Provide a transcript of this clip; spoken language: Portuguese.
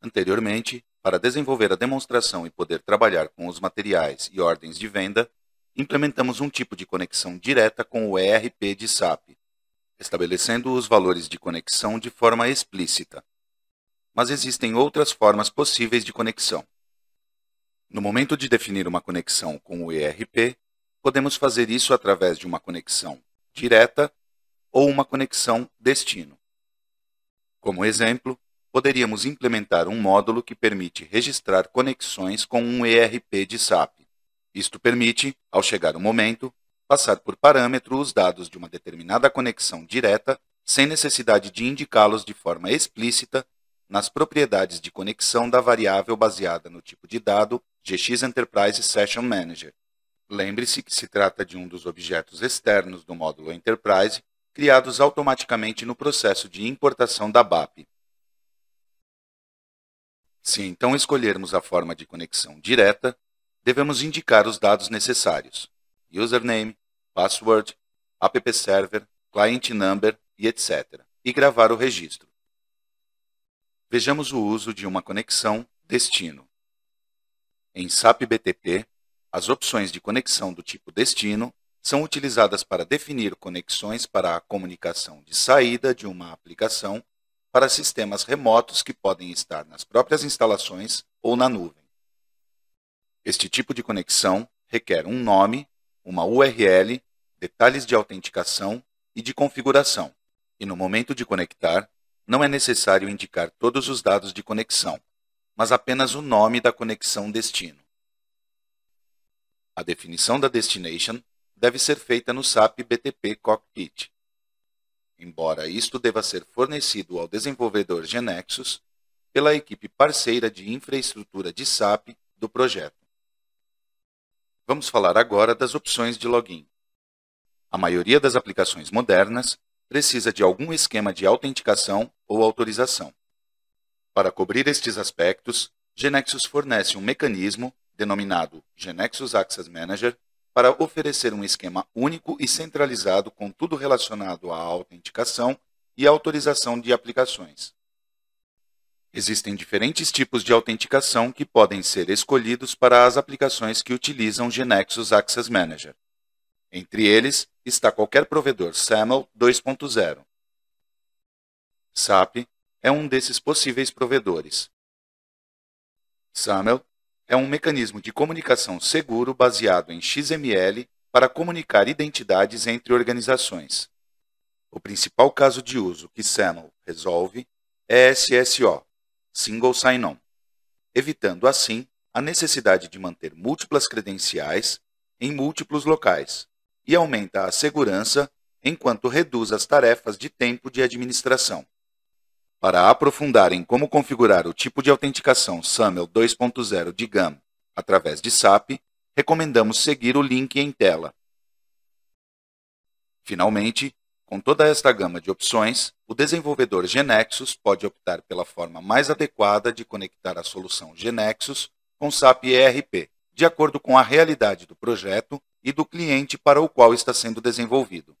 Anteriormente, para desenvolver a demonstração e poder trabalhar com os materiais e ordens de venda, implementamos um tipo de conexão direta com o ERP de SAP, estabelecendo os valores de conexão de forma explícita. Mas existem outras formas possíveis de conexão. No momento de definir uma conexão com o ERP, podemos fazer isso através de uma conexão direta ou uma conexão destino. Como exemplo, poderíamos implementar um módulo que permite registrar conexões com um ERP de SAP. Isto permite, ao chegar o momento, passar por parâmetro os dados de uma determinada conexão direta, sem necessidade de indicá-los de forma explícita nas propriedades de conexão da variável baseada no tipo de dado GX Enterprise Session Manager. Lembre-se que se trata de um dos objetos externos do módulo Enterprise, criados automaticamente no processo de importação da BAP. Se então escolhermos a forma de conexão direta, devemos indicar os dados necessários: username, password, app server, client number e etc., e gravar o registro. Vejamos o uso de uma conexão destino. Em SAP BTP, as opções de conexão do tipo destino são utilizadas para definir conexões para a comunicação de saída de uma aplicação para sistemas remotos que podem estar nas próprias instalações ou na nuvem. Este tipo de conexão requer um nome, uma URL, detalhes de autenticação e de configuração, e no momento de conectar, não é necessário indicar todos os dados de conexão, mas apenas o nome da conexão destino. A definição da destination deve ser feita no SAP BTP Cockpit, embora isto deva ser fornecido ao desenvolvedor Genexus pela equipe parceira de infraestrutura de SAP do projeto. Vamos falar agora das opções de login. A maioria das aplicações modernas precisa de algum esquema de autenticação ou autorização. Para cobrir estes aspectos, Genexus fornece um mecanismo, denominado Genexus Access Manager, para oferecer um esquema único e centralizado com tudo relacionado à autenticação e autorização de aplicações. Existem diferentes tipos de autenticação que podem ser escolhidos para as aplicações que utilizam Genexus Access Manager. Entre eles está qualquer provedor SAML 2.0. SAP é um desses possíveis provedores. SAML é um mecanismo de comunicação seguro baseado em XML para comunicar identidades entre organizações. O principal caso de uso que SAML resolve é SSO, Single Sign-On, evitando assim a necessidade de manter múltiplas credenciais em múltiplos locais e aumenta a segurança enquanto reduz as tarefas de tempo de administração. Para aprofundar em como configurar o tipo de autenticação SAML 2.0 de GAM através de SAP, recomendamos seguir o link em tela. Finalmente, com toda esta gama de opções, o desenvolvedor Genexus pode optar pela forma mais adequada de conectar a solução Genexus com SAP ERP, de acordo com a realidade do projeto e do cliente para o qual está sendo desenvolvido.